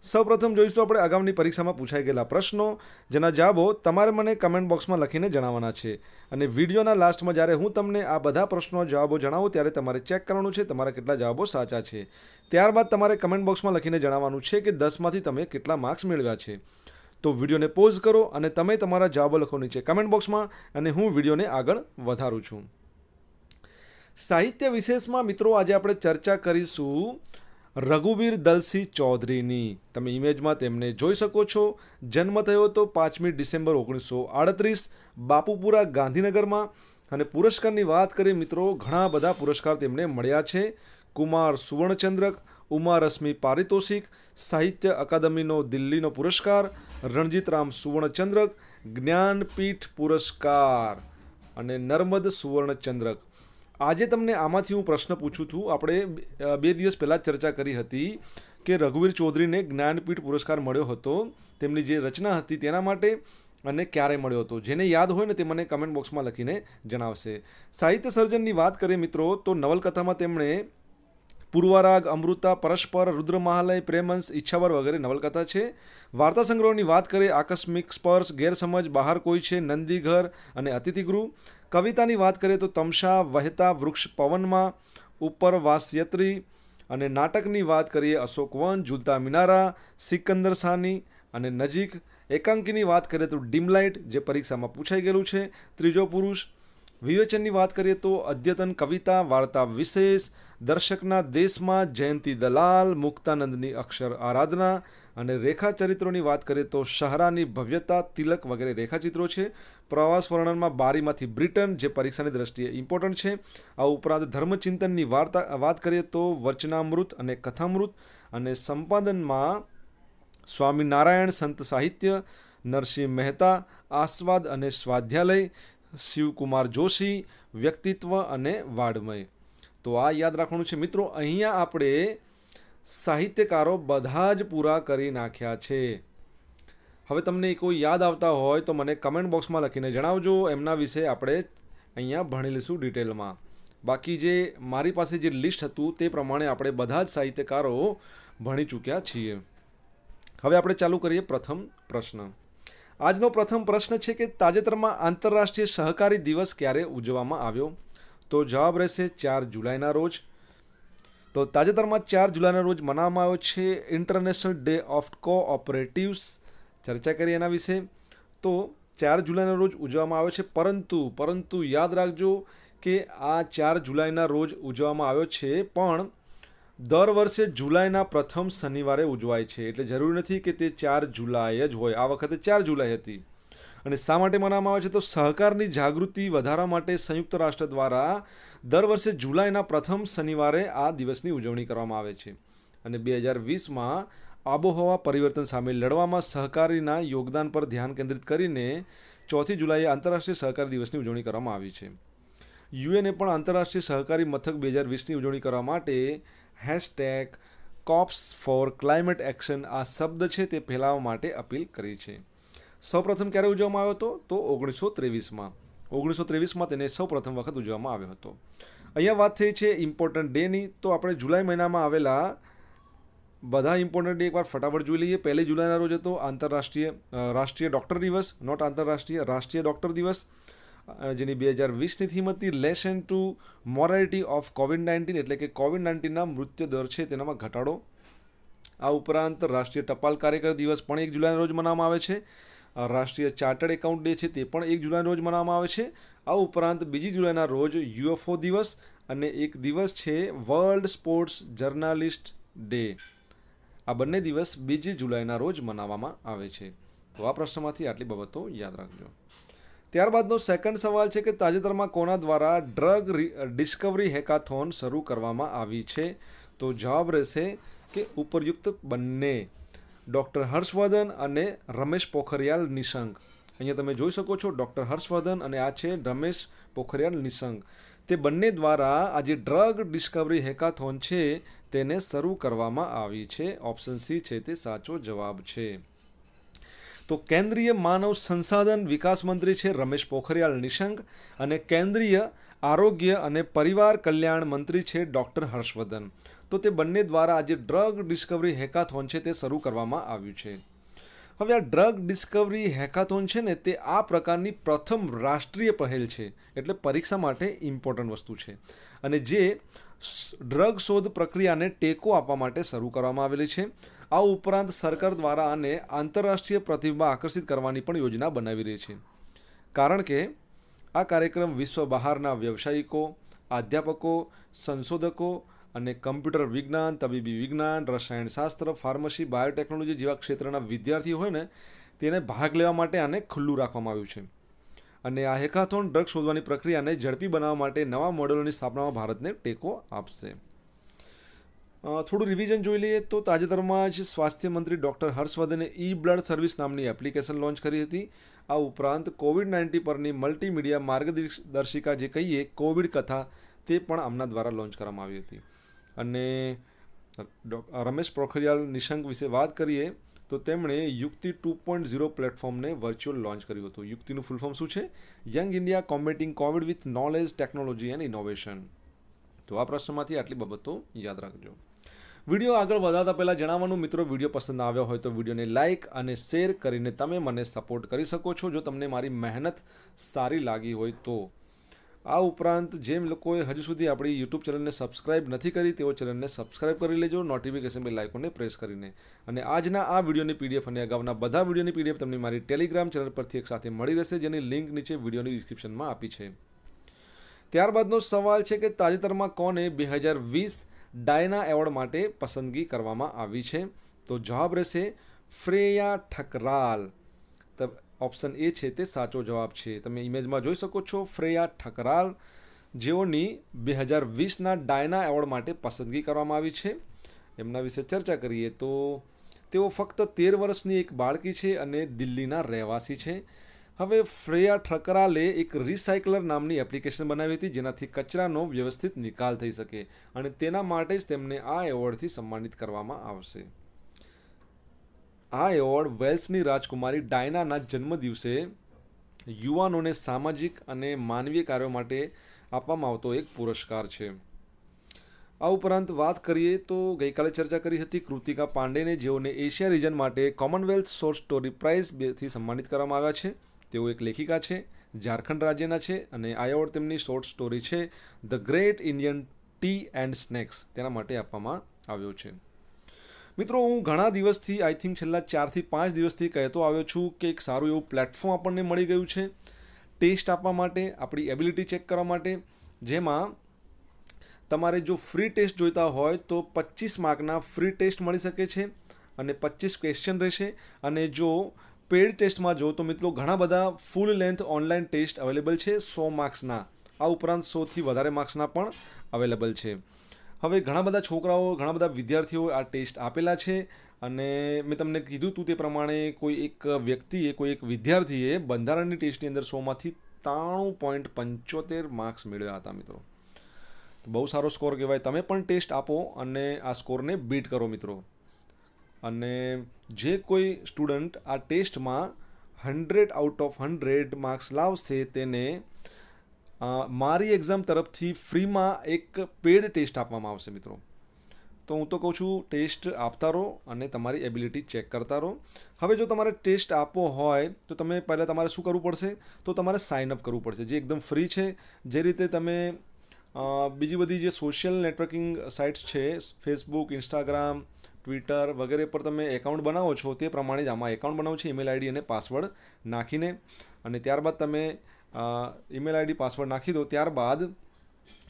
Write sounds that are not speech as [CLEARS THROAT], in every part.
સૌપ્રથમ જોઈશું આપણે અગાઉની પરીક્ષામાં પૂછાઈ ગયેલા પ્રશ્નો જેના જવાબો તમારે મને કમેન્ટ બોક્સમાં લખીને જણાવવાના છે અને વિડીયોના લાસ્ટમાં જ્યારે હું તમને આ બધા પ્રશ્નો જવાબો જણાવું ત્યારે તમારે ચેક કરવાનું છે તમારા કેટલા જવાબો સાચા છે ત્યારબાદ તમારે કમેન્ટ બોક્સમાં લખીને જણાવવાનું છે કે દસમાંથી તમે કેટલા માર્ક્સ મેળવ્યા છે તો વિડીયોને પોઝ કરો અને તમે તમારા જવાબો લખો નીચે કમેન્ટ બોક્સમાં અને હું વિડીયોને આગળ વધારું છું સાહિત્ય વિશેષમાં મિત્રો આજે આપણે ચર્ચા કરીશું રઘુવીર દલસિંહ ચૌધરીની તમે ઇમેજમાં તેમને જોઈ શકો છો જન્મ થયો હતો પાંચમી ડિસેમ્બર ઓગણીસો આડત્રીસ બાપુપુરા ગાંધીનગરમાં અને પુરસ્કારની વાત કરીએ મિત્રો ઘણા બધા પુરસ્કાર તેમને મળ્યા છે કુમાર સુવર્ણચંદ્રક ઉમા પારિતોષિક સાહિત્ય અકાદમીનો દિલ્હીનો પુરસ્કાર રણજીતરામ સુવર્ણચંદ્રક જ્ઞાનપીઠ પુરસ્કાર અને નર્મદ સુવર્ણચંદ્રક આજે તમને આમાંથી હું પ્રશ્ન પૂછું છું આપણે બે દિવસ પહેલાં ચર્ચા કરી હતી કે રઘુવીર ચૌધરીને જ્ઞાનપીઠ પુરસ્કાર મળ્યો હતો તેમની જે રચના હતી તેના માટે અને ક્યારે મળ્યો હતો જેને યાદ હોય ને તે મને કમેન્ટ બોક્સમાં લખીને જણાવશે સાહિત્ય સર્જનની વાત કરીએ મિત્રો તો નવલકથામાં તેમણે પૂર્વરાગ અમૃતા પરસ્પર રુદ્રમહાલય મહાલય પ્રેમંશ ઈચ્છાવર વગેરે નવલકથા છે વાર્તા સંગ્રહોની વાત કરીએ આકસ્મિક સ્પર્શ ગેરસમજ બહાર કોઈ છે નંદીઘર અને અતિથિગૃહ કવિતાની વાત કરીએ તો તમશા વહેતા વૃક્ષ પવનમાં ઉપર વાસ્યત્રી અને નાટકની વાત કરીએ અશોકવન ઝૂલતા મિનારા સિકંદર સાની અને નજીક એકાંકીની વાત કરીએ તો ડીમલાઇટ જે પરીક્ષામાં પૂછાઈ ગયેલું છે ત્રીજો પુરુષ વિવેચનની વાત કરીએ તો અદ્યતન કવિતા વાર્તા વિશેષ દર્શકના દેશમાં જયંતિ દલાલ મુક્તાનંદની અક્ષર આરાધના અને રેખાચરિત્રોની વાત કરીએ તો શહરાની ભવ્યતા તિલક વગેરે રેખાચિત્રો છે પ્રવાસ વર્ણનમાં બારીમાંથી બ્રિટન જે પરીક્ષાની દ્રષ્ટિએ ઇમ્પોર્ટન્ટ છે આ ઉપરાંત ધર્મચિંતનની વાર્તા વાત કરીએ તો વચનામૃત અને કથામૃત અને સંપાદનમાં સ્વામિનારાયણ સંત સાહિત્ય નરસિંહ મહેતા આસ્વાદ અને સ્વાધ્યાલય શિવકુમાર જોશી વ્યક્તિત્વ અને વાડમય તો આ યાદ રાખવાનું છે મિત્રો અહીંયા આપણે સાહિત્યકારો બધા જ પૂરા કરી નાખ્યા છે હવે તમને કોઈ યાદ આવતા હોય તો મને કમેન્ટ બોક્સમાં લખીને જણાવજો એમના વિશે આપણે અહીંયા ભણી લઈશું ડિટેલમાં બાકી જે મારી પાસે જે લિસ્ટ હતું તે પ્રમાણે આપણે બધા જ સાહિત્યકારો ભણી ચૂક્યા છીએ હવે આપણે ચાલુ કરીએ પ્રથમ પ્રશ્ન આજનો પ્રથમ પ્રશ્ન છે કે તાજેતરમાં આંતરરાષ્ટ્રીય સહકારી દિવસ ક્યારે ઉજવવામાં આવ્યો તો જવાબ રહેશે ચાર જુલાઈના રોજ તો તાજેતરમાં ચાર જુલાઈના રોજ મનાવવામાં આવ્યો છે ઇન્ટરનેશનલ ડે ઓફ કોઓપરેટિવ્સ ચર્ચા કરી એના વિશે તો ચાર જુલાઈના રોજ ઉજવવામાં આવ્યો છે પરંતુ પરંતુ યાદ રાખજો કે આ ચાર જુલાઈના રોજ ઉજવવામાં આવ્યો છે પણ દર વર્ષે જુલાઈના પ્રથમ શનિવારે ઉજવાય છે એટલે જરૂરી નથી કે તે ચાર જુલાઈ જ હોય આ વખતે ચાર જુલાઈ હતી અને શા માટે માનવામાં આવે છે તો સહકારની જાગૃતિ વધારવા માટે સંયુક્ત રાષ્ટ્ર દ્વારા દર વર્ષે જુલાઈના પ્રથમ શનિવારે આ દિવસની ઉજવણી કરવામાં આવે છે અને બે હજાર વીસમાં આબોહવા પરિવર્તન સામે લડવામાં સહકારીના યોગદાન પર ધ્યાન કેન્દ્રિત કરીને ચોથી જુલાઈએ આંતરરાષ્ટ્રીય સહકારી દિવસની ઉજવણી કરવામાં આવી છે યુએને પણ આંતરરાષ્ટ્રીય સહકારી મથક બે હજાર વીસની ઉજવણી કરવા માટે hashtag coops for climate action આ શબ્દ છે તે ફેલાવવા માટે અપીલ કરી છે સૌપ્રથમ ક્યારે ઉજવવામાં આવ્યો હતો તો ઓગણીસો ત્રેવીસમાં ઓગણીસો ત્રેવીસમાં તેને સૌપ્રથમ વખત ઉજવવામાં આવ્યો હતો અહીંયા વાત થઈ છે ઇમ્પોર્ટન્ટ ડેની તો આપણે જુલાઈ મહિનામાં આવેલા બધા ઇમ્પોર્ટન્ટ ડે એકવાર ફટાફટ જોઈ લઈએ પહેલી જુલાઈના રોજ હતો આંતરરાષ્ટ્રીય રાષ્ટ્રીય ડૉક્ટર દિવસ નોટ આંતરરાષ્ટ્રીય રાષ્ટ્રીય ડૉક્ટર દિવસ જેની બે હજાર વીસની થીમ હતી lesson to morality of COVID nineteen એટલે કે કોવિડ નાઇન્ટીનના મૃત્યુ દર છે તેનામાં ઘટાડો આ ઉપરાંત રાષ્ટ્રીય ટપાલ કાર્યકર દિવસ પણ એક જુલાઈના રોજ મનાવવામાં આવે છે રાષ્ટ્રીય ચાર્ટર્ડ એકાઉન્ટ ડે છે તે પણ એક જુલાઈના રોજ મનાવવામાં આવે છે આ ઉપરાંત બીજી જુલાઈના રોજ યુએફઓ દિવસ અને એક દિવસ છે વર્લ્ડ સ્પોર્ટ્સ જર્નાલિસ્ટ ડે આ બંને દિવસ બીજી જુલાઈના રોજ મનાવવામાં આવે છે તો આ પ્રશ્નમાંથી આટલી બાબતો યાદ રાખજો ત્યારબાદનો સેકન્ડ સવાલ છે કે તાજેતરમાં કોના દ્વારા ડ્રગ ડિસ્કવરી હેકાથોન શરૂ કરવામાં આવી છે તો જવાબ રહેશે કે ઉપરયુક્ત બંને ડૉક્ટર હર્ષવર્ધન અને રમેશ પોખરિયાલ નિશંક અહીંયા તમે જોઈ શકો છો ડૉક્ટર હર્ષવર્ધન અને આ છે રમેશ પોખરિયાલ નિશંક તે બંને દ્વારા આ જે ડ્રગ ડિસ્કવરી હેકાથોન છે તેને શરૂ કરવામાં આવી છે ઓપ્શન સી છે તે સાચો જવાબ છે તો કેન્દ્રીય માનવ સંસાધન વિકાસ મંત્રી છે રમેશ પોખરિયાલ નિશંક અને કેન્દ્રીય આરોગ્ય અને પરિવાર કલ્યાણ મંત્રી છે ડૉક્ટર હર્ષવર્ધન તો તે બંને દ્વારા આજે ડ્રગ ડિસ્કવરી હેકાથોન છે તે શરૂ કરવામાં આવ્યું છે હવે આ ડ્રગ ડિસ્કવરી હેકાથોન છે ને તે આ પ્રકારની પ્રથમ રાષ્ટ્રીય પહેલ છે એટલે પરીક્ષા માટે ઇમ્પોર્ટન્ટ વસ્તુ છે અને જે ડ્રગ શોધ પ્રક્રિયાને ટેકો આપવા માટે શરૂ કરવામાં આવેલી છે આ ઉપરાંત સરકાર દ્વારા આને આંતરરાષ્ટ્રીય પ્રતિભા આકર્ષિત કરવાની પણ યોજના બનાવી રહી છે કારણ કે આ કાર્યક્રમ વિશ્વ બહારના વ્યવસાયિકો અધ્યાપકો સંશોધકો અને કમ્પ્યુટર વિજ્ઞાન તબીબી વિજ્ઞાન રસાયણશાસ્ત્ર ફાર્મસી બાયોટેકનોલોજી જેવા ક્ષેત્રના વિદ્યાર્થીઓ હોય ને તેને ભાગ લેવા માટે આને ખુલ્લું રાખવામાં આવ્યું છે અને આ હેકાથોન ડ્રગ શોધવાની પ્રક્રિયાને ઝડપી બનાવવા માટે નવા મોડેલોની સ્થાપનામાં ભારતને ટેકો આપશે થોડું રિવિઝન જોઈ લઈએ તો તાજેતરમાં જ સ્વાસ્થ્ય મંત્રી ડૉક્ટર હર્ષવર્ધને ઈ બ્લડ સર્વિસ નામની એપ્લિકેશન લોન્ચ કરી હતી આ ઉપરાંત કોવિડ નાઇન્ટી પરની મલ્ટીમીડિયા માર્ગદર્શિકા જે કહીએ કોવિડ કથા તે પણ આમના દ્વારા લોન્ચ કરવામાં આવી હતી અને રમેશ પોખરિયાલ નિશંક વિશે વાત કરીએ તો તેમણે યુક્તિ ટુ પોઈન્ટ ઝીરો પ્લેટફોર્મને વર્ચ્યુઅલ લોન્ચ કર્યું હતું યુક્તિનું ફૂલ ફોર્મ શું છે young India combating COVID with knowledge technology and innovation તો આ પ્રશ્નમાંથી આટલી બાબતો યાદ રાખજો વિડીયો આગળ વધારતા પહેલાં જણાવવાનું મિત્રો વિડીયો પસંદ આવ્યો હોય તો વિડીયોને લાઇક અને શેર કરીને તમે મને સપોર્ટ કરી શકો છો જો તમને મારી મહેનત સારી લાગી હોય તો આ ઉપરાંત જેમ લોકોએ હજુ સુધી આપણી યુટ્યુબ ચેનલને સબસ્ક્રાઇબ નથી કરી તેઓ ચેનલને સબસ્ક્રાઇબ કરી લેજો નોટિફિકેશન બેલ લાઇકોને પ્રેસ કરીને અને આજના આ વિડીયોની પીડીએફ અને અગાઉના બધા વિડીયોની પીડીએફ તમને મારી ટેલિગ્રામ ચેનલ પરથી એક સાથે મળી રહેશે જેની લિંક નીચે વિડીયોની ડિસ્ક્રિપ્શનમાં આપી છે ત્યારબાદનો સવાલ છે કે તાજેતરમાં કોને બે હજાર વીસ ડાયના એવોર્ડ માટે પસંદગી કરવામાં આવી છે તો જવાબ રહેશે ફ્રેયા ઠકરાલ તો ઓપ્શન એ છે તે સાચો જવાબ છે તમે ઇમેજમાં જોઈ શકો છો ફ્રેયા ઠકરાલ જેઓની બે હજાર વીસના ડાયના એવોર્ડ માટે પસંદગી કરવામાં આવી છે એમના વિશે ચર્ચા કરીએ તો તેઓ ફક્ત તેર વર્ષની એક બાળકી છે અને દિલ્હીના રહેવાસી છે હવે ફ્રેયા ઠકરાલે એક રિસાયકલર નામની એપ્લિકેશન બનાવી હતી જેનાથી કચરાનો વ્યવસ્થિત નિકાલ થઈ શકે અને તેના માટે જ તેમને આ એવોર્ડથી સન્માનિત કરવામાં આવશે આ એવોર્ડ વેલ્સની રાજકુમારી ડાયનાના જન્મદિવસે યુવાનોને સામાજિક અને માનવીય કાર્યો માટે આપવામાં આવતો એક પુરસ્કાર છે આ ઉપરાંત વાત કરીએ તો ગઈકાલે ચર્ચા કરી હતી કૃતિકા પાંડેને જેઓને એશિયા રિજન માટે કોમનવેલ્થ શોર્ટ સ્ટોરી પ્રાઇઝ બેથી સન્માનિત કરવામાં આવ્યા છે તેઓ એક લેખિકા છે ઝારખંડ રાજ્યના છે અને આ એવોર્ડ તેમની શોર્ટ સ્ટોરી છે the great Indian tea and snacks તેના માટે આપવામાં આવ્યો છે મિત્રો હું ઘણા દિવસથી આઈ થિંક છેલ્લા ચારથી પાંચ દિવસથી કહેતો આવ્યો છું કે એક સારું એવું પ્લેટફોર્મ આપણને મળી ગયું છે ટેસ્ટ આપવા માટે આપણી એબિલિટી ચેક કરવા માટે જેમાં તમારે જો ફ્રી ટેસ્ટ જોઈતા હોય તો પચીસ માર્કના ફ્રી ટેસ્ટ મળી શકે છે અને પચીસ ક્વેશ્ચન રહેશે અને જો પેડ ટેસ્ટમાં જો તો મિત્રો ઘણા બધા full length online test available છે સો માર્ક્સના આ ઉપરાંત સોથી વધારે માર્ક્સના પણ અવેલેબલ છે હવે ઘણા બધા છોકરાઓ ઘણા બધા વિદ્યાર્થીઓ આ ટેસ્ટ આપેલા છે અને મેં તમને કીધું તું તે પ્રમાણે કોઈ એક વ્યક્તિએ કોઈ એક વિદ્યાર્થીએ બંધારણની ટેસ્ટની અંદર સોમાંથી ત્રાણું પોઈન્ટ પંચોતેર માર્ક્સ મેળવ્યા હતા મિત્રો બહુ સારો સ્કોર કહેવાય તમે પણ ટેસ્ટ આપો અને આ સ્કોરને બીટ કરો મિત્રો અને જે કોઈ સ્ટુડન્ટ આ ટેસ્ટમાં hundred out of hundred marks લાવશે તેને મારી એક્ઝામ તરફથી ફ્રીમાં એક પેડ ટેસ્ટ આપવામાં આવશે મિત્રો તો હું તો કહું છું ટેસ્ટ આપતા રહો અને તમારી એબિલિટી ચેક કરતા રહો હવે જો તમારે ટેસ્ટ આપવો હોય તો તમે પહેલાં તમારે શું કરવું પડશે તો તમારે સાઇન અપ કરવું પડશે જે એકદમ ફ્રી છે જે રીતે તમે બીજી બધી જે સોશિયલ નેટવર્કિંગ સાઇટ્સ છે ફેસબુક ઇન્સ્ટાગ્રામ ટ્વિટર વગેરે પર તમે એકાઉન્ટ બનાવો છો તે પ્રમાણે જ આમાં એકાઉન્ટ બનાવો છે ઈમેલ આઈડી અને પાસવર્ડ નાખીને અને ત્યારબાદ તમે ઈમેલ આઈડી પાસવર્ડ નાખી દો ત્યારબાદ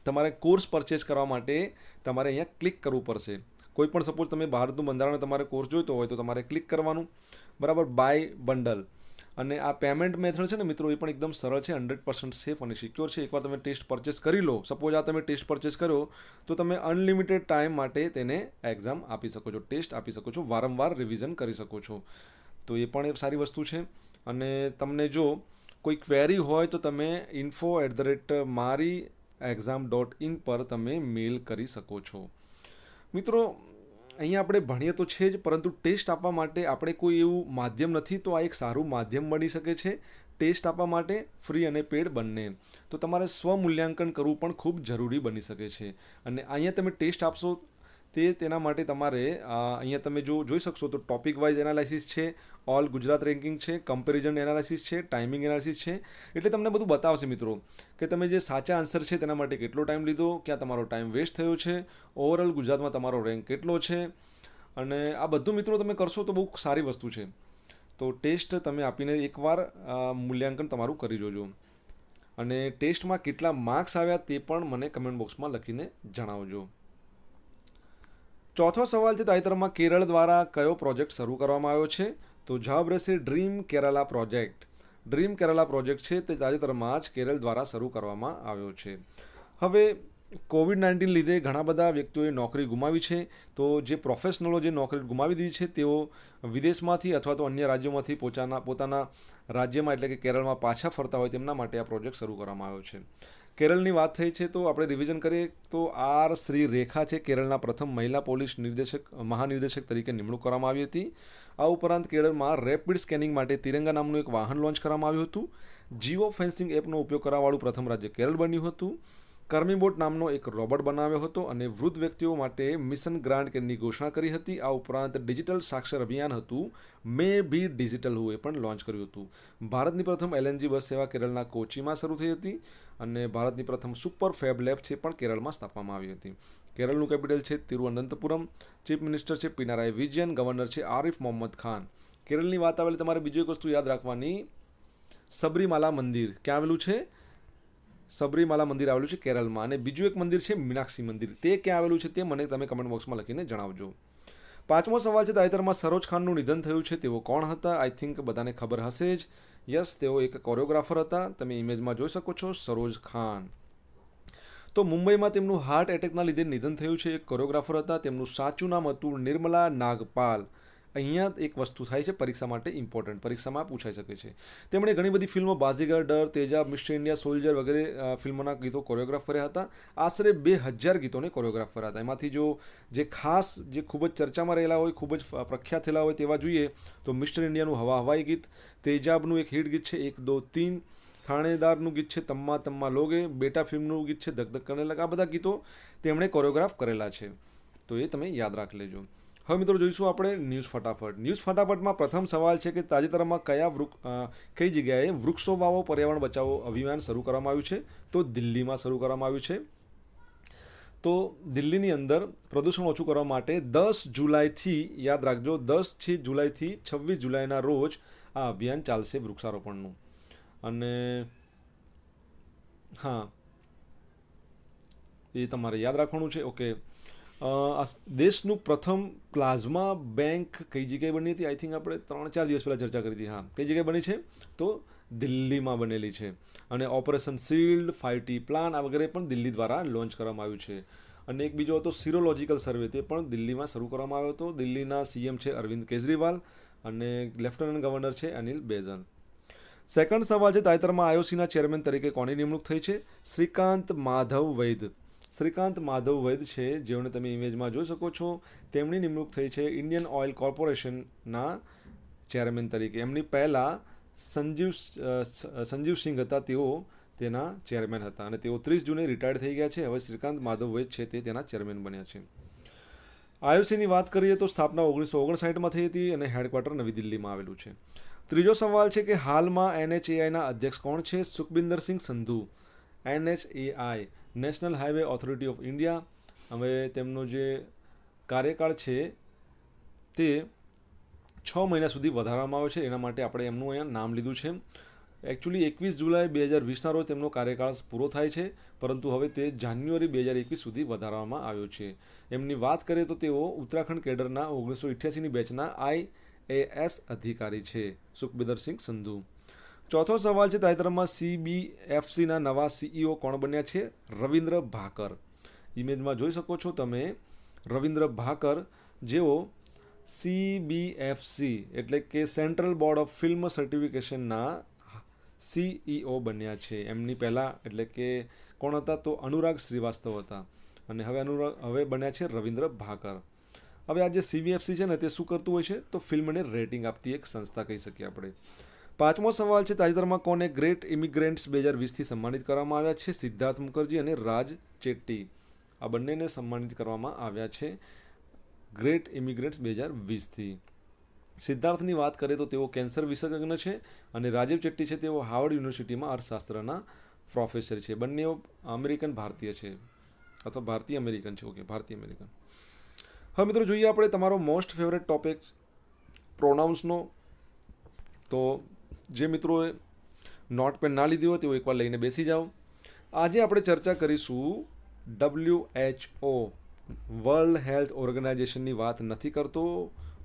તમારે કોર્સ પરચેસ કરવા માટે તમારે અહીંયા ક્લિક કરવું પડશે કોઈપણ પણ સપોઝ તમે ભારતનું બંધારણ તમારે કોર્સ જોઈતો હોય તો તમારે ક્લિક કરવાનું બરાબર બાય બંડલ અને આ પેમેન્ટ મેથડ છે ને મિત્રો એ પણ એકદમ સરળ છે હંડ્રેડ પર્સન્ટ સેફ અને સિક્યોર છે એકવાર તમે ટેસ્ટ પરચેસ કરી લો સપોઝ આ તમે ટેસ્ટ પરચેસ કરો તો તમે અનલિમિટેડ ટાઈમ માટે તેને એક્ઝામ આપી શકો છો ટેસ્ટ આપી શકો છો વારંવાર રિવિઝન કરી શકો છો તો એ પણ એક સારી વસ્તુ છે અને તમને જો કોઈ ક્વેરી હોય તો તમે ઇન્ફો એટ ધ રેટ મારી એક્ઝામ ડોટ ઇન પર તમે મેલ કરી શકો છો મિત્રો અહીંયા આપણે ભણીએ તો છે જ પરંતુ ટેસ્ટ આપવા માટે આપણે કોઈ એવું માધ્યમ નથી તો આ એક સારું માધ્યમ બની શકે છે ટેસ્ટ આપવા માટે ફ્રી અને પેડ બંને તો તમારે સ્વમૂલ્યાંકન કરવું પણ ખૂબ જરૂરી બની શકે છે અને અહીંયા તમે ટેસ્ટ આપશો તે તેના માટે તમારે અહીંયા તમે જો જોઈ શકશો તો ટોપિક વાઇઝ એનાલિસિસ છે ઓલ ગુજરાત રેન્કિંગ છે કમ્પેરિઝન એનાલિસિસ છે ટાઈમિંગ એનાલિસિસ છે એટલે તમને બધું બતાવશે મિત્રો કે તમે જે સાચા આન્સર છે તેના માટે કેટલો ટાઈમ લીધો ક્યાં તમારો ટાઈમ વેસ્ટ થયો છે ઓવરઓલ ગુજરાતમાં તમારો રેન્ક કેટલો છે અને આ બધું મિત્રો તમે કરશો તો બહુ સારી વસ્તુ છે તો ટેસ્ટ તમે આપીને એકવાર મૂલ્યાંકન તમારું કરી જોજો અને ટેસ્ટમાં કેટલા માર્ક્સ આવ્યા તે પણ મને કમેન્ટ બોક્સમાં લખીને જણાવજો ચોથો સવાલ છે તાજેતરમાં કેરળ દ્વારા કયો પ્રોજેક્ટ શરૂ કરવામાં આવ્યો છે તો જવાબ રહેશે dream Kerala project dream Kerala project છે તે તાજેતરમાં જ કેરળ દ્વારા શરૂ કરવામાં આવ્યો છે હવે કોવિડ નાઇન્ટીન લીધે ઘણા બધા વ્યક્તિઓએ નોકરી ગુમાવી છે તો જે પ્રોફેશનલો જે નોકરી ગુમાવી દીધી છે તેઓ વિદેશમાંથી અથવા તો અન્ય રાજ્યોમાંથી પોતાના પોતાના રાજ્યમાં એટલે કે કેરળમાં પાછા ફરતા હોય તેમના માટે આ પ્રોજેક્ટ શરૂ કરવામાં આવ્યો છે કેરળની વાત થઈ છે તો આપણે રિવિઝન કરીએ તો આર શ્રી રેખા છે કેરળના પ્રથમ મહિલા પોલીસ નિર્દેશક મહાનિર્દેશક તરીકે નિમણૂક કરવામાં આવી હતી આ ઉપરાંત કેરળમાં રેપિડ સ્કેનિંગ માટે તિરંગા નામનું એક વાહન લોન્ચ કરવામાં આવ્યું હતું જીઓ ફેન્સિંગ એપનો ઉપયોગ કરવાવાળું પ્રથમ રાજ્ય કેરળ બન્યું હતું કર્મીબોટ નામનો એક રોબોટ બનાવ્યો હતો અને વૃદ્ધ વ્યક્તિઓ માટે મિશન ગ્રાન્ટ કેન્દ્રની ઘોષણા કરી હતી આ ઉપરાંત ડિજિટલ સાક્ષર અભિયાન હતું મે બી ડિજિટલ હુએ પણ લોન્ચ કર્યું હતું ભારતની પ્રથમ એલએનજી બસ સેવા કેરળના કોચીમાં શરૂ થઈ હતી અને ભારતની પ્રથમ સુપર ફેબ લેબ છે પણ કેરળમાં સ્થાપવામાં આવી હતી કેરળનું કેપિટલ છે તિરુવનંતપુરમ ચીફ મિનિસ્ટર છે પિનારાય વિજયન ગવર્નર છે આરિફ મોહમ્મદ ખાન કેરળની વાત આવેલી તમારે બીજી એક વસ્તુ યાદ રાખવાની સબરીમાલા મંદિર ક્યાં આવેલું છે સબરીમાલા મંદિર આવેલું છે કેરળમાં અને બીજું એક મંદિર છે મીનાક્ષી મંદિર તે ક્યાં આવેલું છે તે મને તમે કમેન્ટ બોક્સમાં લખીને જણાવજો પાંચમો સવાલ છે તાજેતરમાં સરોજ ખાનનું નિધન થયું છે તેઓ કોણ હતા આઈ થિંક બધાને ખબર હશે જ યસ તેઓ એક કોરિયોગ્રાફર હતા તમે ઇમેજમાં જોઈ શકો છો સરોજ ખાન તો મુંબઈમાં તેમનું હાર્ટ એટેકના લીધે નિધન થયું છે એક કોરિયોગ્રાફર હતા તેમનું સાચું નામ હતું નિર્મલા નાગપાલ અહીંયા એક વસ્તુ થાય છે પરીક્ષા માટે ઇમ્પોર્ટન્ટ પરીક્ષામાં પૂછાઈ શકે છે તેમણે ઘણી બધી ફિલ્મો બાઝીગર ડર તેજાબ મિસ્ટર ઇન્ડિયા સોલ્જર વગેરે ફિલ્મોના ગીતો કોરિયોગ્રાફ કર્યા હતા આશરે બે હજાર ગીતોને કોરિયોગ્રાફ કર્યા હતા એમાંથી જો જે ખાસ જે ખૂબ જ ચર્ચામાં રહેલા હોય ખૂબ જ પ્રખ્યાત થયેલા હોય તેવા જોઈએ તો મિસ્ટર ઇન્ડિયાનું હવા હવાઈ ગીત તેજાબનું એક હિટ ગીત છે એક દો તીન થાણેદારનું ગીત છે તમ્મા તમ્મા લોગે બેટા ફિલ્મનું ગીત છે ધક ધક કરને લગા આ બધા ગીતો તેમણે કોરિયોગ્રાફ કરેલા છે તો એ તમે યાદ રાખી લેજો હવે મિત્રો જોઈશું આપણે ન્યૂઝ ફટાફટ ન્યૂઝ ફટાફટમાં પ્રથમ સવાલ છે કે તાજેતરમાં કયા વૃક્ષ કઈ જગ્યાએ વૃક્ષો વાવો પર્યાવરણ બચાવો અભિયાન શરૂ કરવામાં આવ્યું છે તો દિલ્હીમાં શરૂ કરવામાં આવ્યું છે તો દિલ્હીની અંદર પ્રદૂષણ ઓછું કરવા માટે દસ જુલાઈથી યાદ રાખજો દસ દસથી જુલાઈથી છવ્વીસ જુલાઈના રોજ આ અભિયાન ચાલશે વૃક્ષારોપણનું અને હા એ તમારે યાદ રાખવાનું છે ઓકે દેશનું પ્રથમ પ્લાઝમા બેંક કઈ જગ્યાએ બની હતી આઈ થિંક આપણે ત્રણ ચાર દિવસ પહેલાં ચર્ચા કરી હતી હા કઈ જગ્યાએ બની છે તો દિલ્હીમાં બનેલી છે અને ઓપરેશન શિલ્ડ ફાઇટી પ્લાન આ વગેરે પણ દિલ્હી દ્વારા લોન્ચ કરવામાં આવ્યું છે અને એક બીજો હતો સિરોલોજીકલ સર્વે તે પણ દિલ્હીમાં શરૂ કરવામાં આવ્યો હતો દિલ્હીના સીએમ છે અરવિંદ કેજરીવાલ અને લેફ્ટનન્ટ ગવર્નર છે અનિલ બેઝન સેકન્ડ સવાલ છે તાજેતરમાં આઈઓસીના ચેરમેન તરીકે કોની નિમણૂક થઈ છે શ્રીકાંત માધવ વૈદ્ય શ્રીકાંત માધવ વૈદ છે જેઓને તમે ઇમેજમાં જોઈ શકો છો તેમની નિમણૂક થઈ છે ઇન્ડિયન ઓઇલ કોર્પોરેશનના ચેરમેન તરીકે એમની પહેલાં સંજીવ સંજીવ સિંઘ હતા તેઓ તેના ચેરમેન હતા અને તેઓ ત્રીસ જૂને રિટાયર્ડ થઈ ગયા છે હવે શ્રીકાંત માધવ વૈદ છે તે તેના ચેરમેન બન્યા છે આયુસીની વાત કરીએ તો સ્થાપના ઓગણીસો ઓગણસાઠમાં થઈ હતી અને હેડક્વાર્ટર નવી દિલ્હીમાં આવેલું છે ત્રીજો સવાલ છે કે હાલમાં એનએચએઆઈના અધ્યક્ષ કોણ છે Sukhbinder Singh Sandhu NHAI National Highway Authority of India હવે તેમનો જે કાર્યકાળ છે તે છ મહિના સુધી વધારવામાં આવે છે એના માટે આપણે એમનું અહીંયા નામ લીધું છે એકચ્યુઅલી એકવીસ જુલાઈ બે હજાર વીસના રોજ તેમનો કાર્યકાળ પૂરો થાય છે પરંતુ હવે તે જાન્યુઆરી બે હજાર એકવીસ સુધી વધારવામાં આવ્યો છે એમની વાત કરીએ તો તેઓ ઉત્તરાખંડ કેડરના ઓગણીસો અઠ્યાસીની બેચના આઈ એ એસ અધિકારી છે સુખબિદર સિંહ સંધુ ચોથો સવાલ છે તાજેતરમાં સીબીએફસીના નવા સીઈઓ e કોણ બન્યા છે રવિન્દ્ર ભાકર ઇમેજમાં જોઈ શકો છો તમે રવિન્દ્ર ભાકર જેઓ સીબીએફસી એટલે કે સેન્ટ્રલ બોર્ડ ઓફ ફિલ્મ સર્ટિફિકેશનના સીઈઓ બન્યા છે એમની પહેલાં એટલે કે કોણ હતા તો અનુરાગ શ્રીવાસ્તવ હતા અને હવે અનુરાગ હવે બન્યા છે રવિન્દ્ર ભાકર હવે આ જે સીબીએફસી છે ને તે શું કરતું હોય છે તો ફિલ્મને રેટિંગ આપતી એક સંસ્થા કહી શકીએ આપણે પાંચમો સવાલ છે તાજેતરમાં કોને ગ્રેટ ઇમિગ્રેન્ટ્સ બે હજાર વીસથી સન્માનિત કરવામાં આવ્યા છે સિદ્ધાર્થ મુખર્જી અને રાજ ચેટ્ટી આ બંનેને સન્માનિત કરવામાં આવ્યા છે ગ્રેટ ઇમિગ્રન્ટ્સ બે હજાર વીસથી સિદ્ધાર્થની વાત કરીએ તો તેઓ કેન્સર વિશેષજ્ઞ છે અને રાજીવ ચેટ્ટી છે તેઓ હાવર્ડ યુનિવર્સિટીમાં અર્થશાસ્ત્રના પ્રોફેસર છે બંનેઓ અમેરિકન ભારતીય છે અથવા ભારતીય અમેરિકન છે ઓકે ભારતીય અમેરિકન હવે મિત્રો જોઈએ આપણે તમારો મોસ્ટ ફેવરેટ ટોપિક પ્રોનાઉન્સનો તો જે મિત્રોએ નોટ પેન ના લીધી હોય તેઓ એકવાર લઈને બેસી જાઓ આજે આપણે ચર્ચા કરીશું W H O World Health ઓર્ગેનાઇઝેશનની વાત નથી કરતો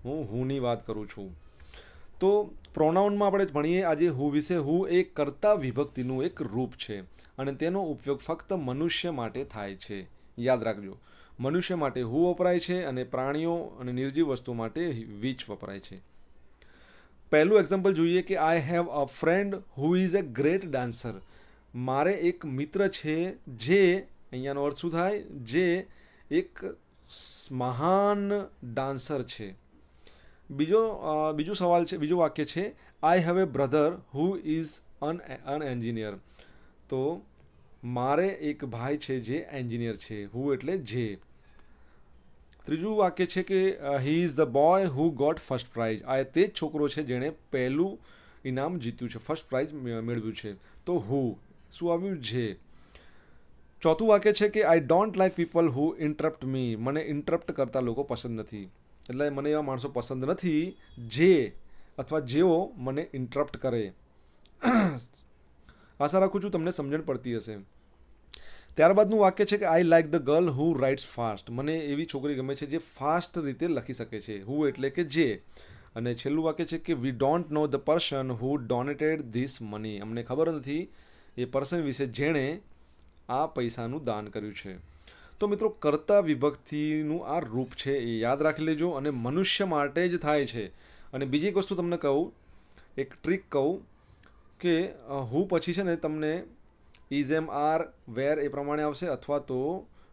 હું હુની વાત કરું છું તો પ્રોનાઉનમાં આપણે ભણીએ આજે હું વિશે હું એ કરતા વિભક્તિનું એક રૂપ છે અને તેનો ઉપયોગ ફક્ત મનુષ્ય માટે થાય છે યાદ રાખજો મનુષ્ય માટે હું વપરાય છે અને પ્રાણીઓ અને નિર્જીવ વસ્તુ માટે વીચ વપરાય છે पहलू एक्जाम्पल जुए कि I have a friend who is a great dancer मारे एक मित्र है जे अँ अर्थ शू थाय जे एक महान डांसर है बीजो बीजू सवाल बीजू वाक्य है I have a brother who is an an engineer तो मारे एक भाई है जे एंजीनियर है हु एट जे ત્રીજું વાક્ય છે કે he is the boy who got first prize આ તે જ છોકરો છે જેણે પહેલું ઇનામ જીત્યું છે ફર્સ્ટ પ્રાઇઝ મેળવ્યું છે તો હુ શું આવ્યું છે ચોથું વાક્ય છે કે I don't like people who interrupt me મને ઇન્ટરપ્ટ કરતા લોકો પસંદ નથી એટલે મને એવા માણસો પસંદ નથી જે અથવા જેઓ મને ઇન્ટરપ્ટ કરે આશા રાખું છું તમને સમજણ પડતી હશે ત્યારબાદનું વાક્ય છે કે I like the girl who writes fast મને એવી છોકરી ગમે છે જે ફાસ્ટ રીતે લખી શકે છે હુ એટલે કે જે અને છેલ્લું વાક્ય છે કે we don't know the person who donated this money અમને ખબર નથી એ પર્સન વિશે જેણે આ પૈસાનું દાન કર્યું છે તો મિત્રો કર્તા વિભક્તિનું આ રૂપ છે એ યાદ રાખી લેજો અને મનુષ્ય માટે જ થાય છે અને બીજી એક વસ્તુ તમને કહું એક ટ્રીક કહું કે હું પછી છે ને તમને ઇઝ એમ આર વેર એ પ્રમાણે આવશે અથવા તો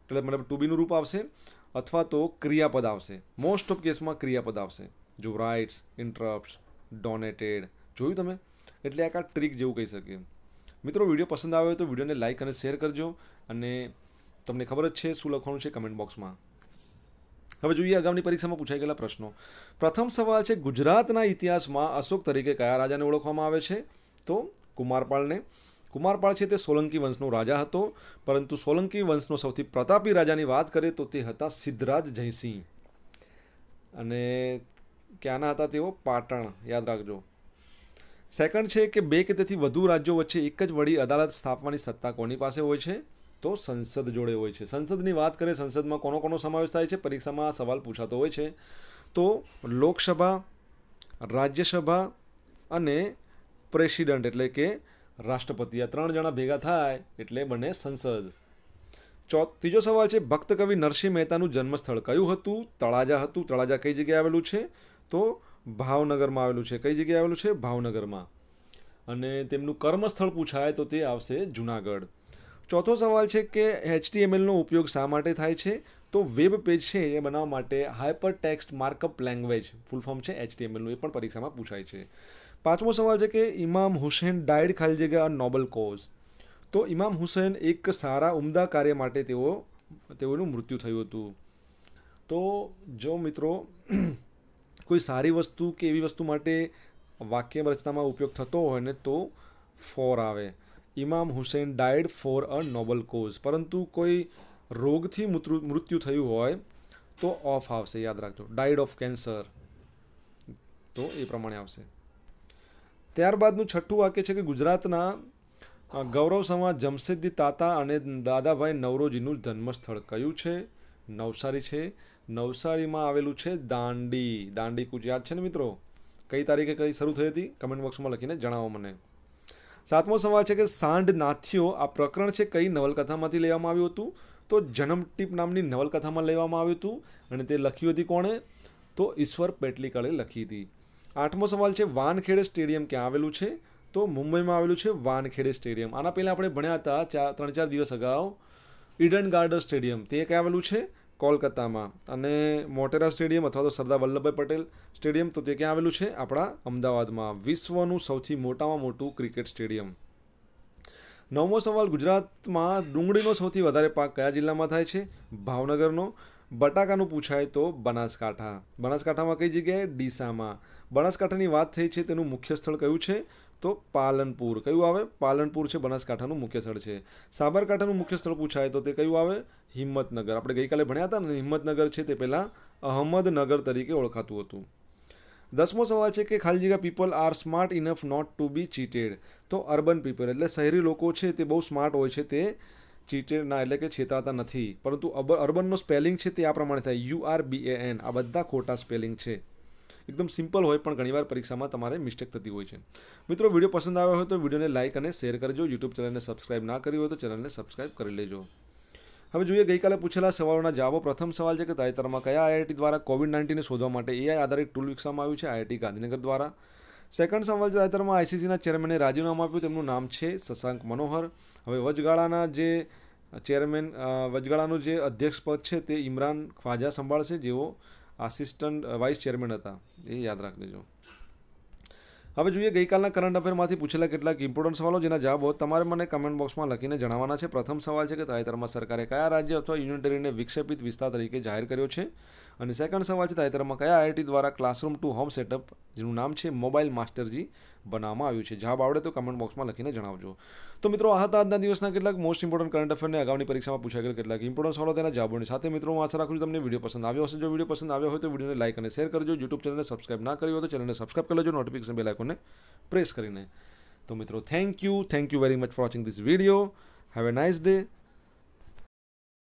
એટલે મતલબ ટુ બીનું રૂપ આવશે અથવા તો ક્રિયાપદ આવશે મોસ્ટ ઓફ કેસમાં ક્રિયાપદ આવશે જો રાઇટ્સ ઇન્ટરપ્ટ ડોનેટેડ જોયું તમે એટલે એક આ ટ્રીક જેવું કહી શકીએ મિત્રો વિડીયો પસંદ આવે તો વિડીયોને લાઇક અને શેર કરજો અને તમને ખબર જ છે શું લખવાનું છે કમેન્ટ બોક્સમાં હવે જોઈએ અગાઉની પરીક્ષામાં પૂછાઈ ગયેલા પ્રશ્નો પ્રથમ સવાલ છે ગુજરાતના ઇતિહાસમાં અશોક તરીકે કયા રાજાને ઓળખવામાં આવે છે તો કુમારપાળને કુમારપાળ છે તે સોલંકી વંશનો રાજા હતો પરંતુ સોલંકી વંશનો સૌથી પ્રતાપી રાજાની વાત કરીએ તો તે હતા સિદ્ધરાજ જયસિંહ અને ક્યાંના હતા તેઓ પાટણ યાદ રાખજો સેકન્ડ છે કે બે કે તેથી વધુ રાજ્યો વચ્ચે એક જ વડી અદાલત સ્થાપવાની સત્તા કોની પાસે હોય છે તો સંસદ જોડે હોય છે સંસદની વાત કરીએ સંસદમાં કોનો કોનો સમાવેશ થાય છે પરીક્ષામાં સવાલ પૂછાતો હોય છે તો લોકસભા રાજ્યસભા અને પ્રેસિડન્ટ એટલે કે રાષ્ટ્રપતિ આ ત્રણ જણા ભેગા થાય એટલે બને સંસદ ચો ત્રીજો સવાલ છે ભક્ત કવિ નરસિંહ મહેતાનું જન્મસ્થળ કયું હતું તળાજા હતું તળાજા કઈ જગ્યાએ આવેલું છે તો ભાવનગરમાં આવેલું છે કઈ જગ્યાએ આવેલું છે ભાવનગરમાં અને તેમનું કર્મસ્થળ પૂછાય તો તે આવશે જુનાગઢ ચોથો સવાલ છે કે એચટીએમએલનો ઉપયોગ શા માટે થાય છે તો વેબ પેજ છે એ બનાવવા માટે hypertext markup language full form છે એચટીએમએલનું એ પણ પરીક્ષામાં પૂછાય છે પાંચમો સવાલ છે કે ઇમામ હુસેન ડાયડ ખાલી જગ્યા અ નોબલ કોઝ તો ઇમામ હુસેન એક સારા ઉમદા કાર્ય માટે તેઓ તેઓનું મૃત્યુ થયું હતું તો જો મિત્રો [CLEARS THROAT] કોઈ સારી વસ્તુ કે એવી વસ્તુ માટે વાક્ય રચનામાં ઉપયોગ થતો હોય ને તો ફોર આવે Imam Hussain died for a noble cause પરંતુ કોઈ રોગથી મૃત્યુ થયું હોય તો ઓફ આવશે યાદ રાખજો ડાયડ ઓફ કેન્સર તો એ પ્રમાણે આવશે ત્યારબાદનું છઠ્ઠું વાક્ય છે કે ગુજરાતના ગૌરવ સમાજ જમશેદજી તાતા અને દાદાભાઈ નવરોજીનું જન્મસ્થળ કયું છે નવસારી છે નવસારીમાં આવેલું છે દાંડી દાંડી કૂચ યાદ છે ને મિત્રો કઈ તારીખે કઈ શરૂ થઈ હતી કમેન્ટ બોક્સમાં લખીને જણાવો મને સાતમો સવાલ છે કે સાંઢ નાથિયો આ પ્રકરણ છે કઈ નવલકથામાંથી લેવામાં આવ્યું હતું તો જન્મટીપ નામની નવલકથામાં લેવામાં આવ્યું હતું અને તે લખ્યું હતી કોણે તો ઈશ્વર પેટલીકળે લખી હતી આઠમો સવાલ છે વાનખેડે સ્ટેડિયમ ક્યાં આવેલું છે તો મુંબઈમાં આવેલું છે વાનખેડે સ્ટેડિયમ આના પહેલાં આપણે ભણ્યા હતા ચાર ત્રણ ચાર દિવસ અગાઉ ઇડન ગાર્ડન સ્ટેડિયમ તે ક્યાં આવેલું છે કોલકાતામાં અને મોટેરા સ્ટેડિયમ અથવા તો સરદાર વલ્લભભાઈ પટેલ સ્ટેડિયમ તો તે ક્યાં આવેલું છે આપણા અમદાવાદમાં વિશ્વનું સૌથી મોટામાં મોટું ક્રિકેટ સ્ટેડિયમ નવમો સવાલ ગુજરાતમાં ડુંગળીનો સૌથી વધારે પાક કયા જિલ્લામાં થાય છે ભાવનગરનો બટાકાનું પૂછાય તો બનાસકાંઠા બનાસકાંઠામાં કઈ જગ્યાએ ડીસામાં બનાસકાંઠાની વાત થઈ છે તેનું મુખ્ય સ્થળ કયું છે તો પાલનપુર કયું આવે પાલનપુર છે બનાસકાંઠાનું મુખ્ય સ્થળ છે સાબરકાંઠાનું મુખ્ય સ્થળ પૂછાય તો તે કયું આવે હિંમતનગર આપણે ગઈકાલે ભણ્યા હતા ને હિંમતનગર છે તે પહેલાં અહમદનગર તરીકે ઓળખાતું હતું દસમો સવાલ છે કે ખાલી જગ્યા people are smart enough not to be cheated તો અર્બન પીપલ એટલે શહેરી લોકો છે તે બહુ સ્માર્ટ હોય છે તે ના એટલે કે છેતરાતા નથી પરંતુ અર્બનનો સ્પેલિંગ છે તે આ પ્રમાણે થાય U R B A N આ બધા ખોટા સ્પેલિંગ છે એકદમ સિમ્પલ હોય પણ ઘણીવાર પરીક્ષામાં તમારે મિસ્ટેક થતી હોય છે મિત્રો વિડીયો પસંદ આવ્યો હોય તો વિડીયોને લાઇક અને શેર કરજો યુટ્યુબ ચેનલને સબસ્ક્રાઇબ ના કરી હોય તો ચેનલને સબસ્ક્રાઇબ કરી લેજો હવે જોઈએ ગઈકાલે પૂછેલા સવાલોના જવાબો પ્રથમ સવાલ છે કે તાજેતરમાં કયા આઈઆઈટી દ્વારા કોવિડ નાઇન્ટીનને શોધવા માટે એઆઈ આધારિત ટૂલ વિકસાવવામાં આવ્યું છે આઈઆઈટી ગાંધીનગર દ્વારા સેકન્ડ સવાલ તાજેતરમાં આઈસીસીના ચેરમેને રાજીનામું આપ્યું તેમનું નામ છે શશાંક મનોહર હવે વચગાળાના જે ચેરમેન વચગાળાનું જે અધ્યક્ષ પદ છે તે ઇમરાન ખ્વાજા સંભાળશે જેઓ આસિસ્ટન્ટ વાઇસ ચેરમેન હતા એ યાદ દેજો હવે જોઈએ ગઈકાલના કરંટ અફેરમાંથી પૂછેલા કેટલાક ઇમ્પોર્ટન્ટ સવાલો જેના જવાબો તમારે મને કમેન્ટ બોક્સમાં લખીને જણાવવાના છે પ્રથમ સવાલ છે કે તાજેતરમાં સરકારે કયા રાજ્ય અથવા યુનિટરીને વિક્ષેપિત વિસ્તાર તરીકે જાહેર કર્યો છે અને સેકન્ડ સવાલ છે તાજેતરમાં કયા આઈઆઈટી દ્વારા ક્લાસરૂમ ટુ હોમ સેટઅપ જેનું નામ છે મોબાઈલ માસ્ટરજી બનાવવામાં આવ્યું છે જવાબ આવડે તો કમેન્ટ બોક્સમાં લખીને જણાવજો તો મિત્રો આ હતા આજના દિવસના કેટલાક મોસ્ટ ઇમ્પોર્ટન્ટ કરંટ અફેરને આગામી પરીક્ષામાં પૂછાય ગયેલા કેટલાક ઇમ્પોર્ટન્ટ સવાલો તેના જવાબોની સાથે મિત્રો હું આશા રાખું છું તમને વિડીયો પસંદ આવ્યો હશે જો વિડીયો પસંદ આવ્યો હોય તો વિડીયોને લાઇક અને શેર કરજો યુટ્યુબ ચેનલને સબસ્ક્રાઇબ ના કર્યો તો ચેનલને સબસ્ક્રાઇબ કરી લેજો નોટિફિકેશન બેલ આઇકોનને પ્રેસ કરીને તો મિત્રો thank you thank you very much for watching this video have a nice day